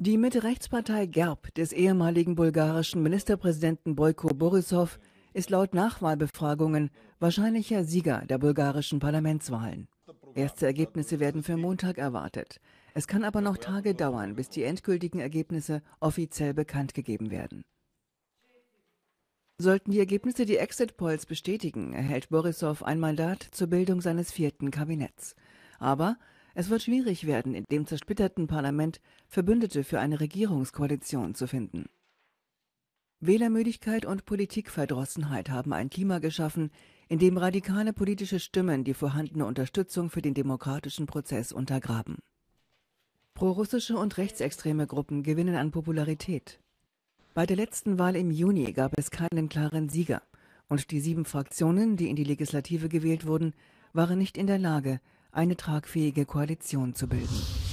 Die Mitte-Rechtspartei GERB des ehemaligen bulgarischen Ministerpräsidenten Boyko Borisov ist laut Nachwahlbefragungen wahrscheinlicher Sieger der bulgarischen Parlamentswahlen. Erste Ergebnisse werden für Montag erwartet. Es kann aber noch Tage dauern, bis die endgültigen Ergebnisse offiziell bekannt gegeben werden. Sollten die Ergebnisse die Exit-Polls bestätigen, erhält Borisov ein Mandat zur Bildung seines vierten Kabinetts. Aber es wird schwierig werden, in dem zersplitterten Parlament Verbündete für eine Regierungskoalition zu finden. Wählermüdigkeit und Politikverdrossenheit haben ein Klima geschaffen, in dem radikale politische Stimmen die vorhandene Unterstützung für den demokratischen Prozess untergraben. Prorussische und rechtsextreme Gruppen gewinnen an Popularität. Bei der letzten Wahl im Juni gab es keinen klaren Sieger, und die sieben Fraktionen, die in die Legislative gewählt wurden, waren nicht in der Lage, eine tragfähige Koalition zu bilden.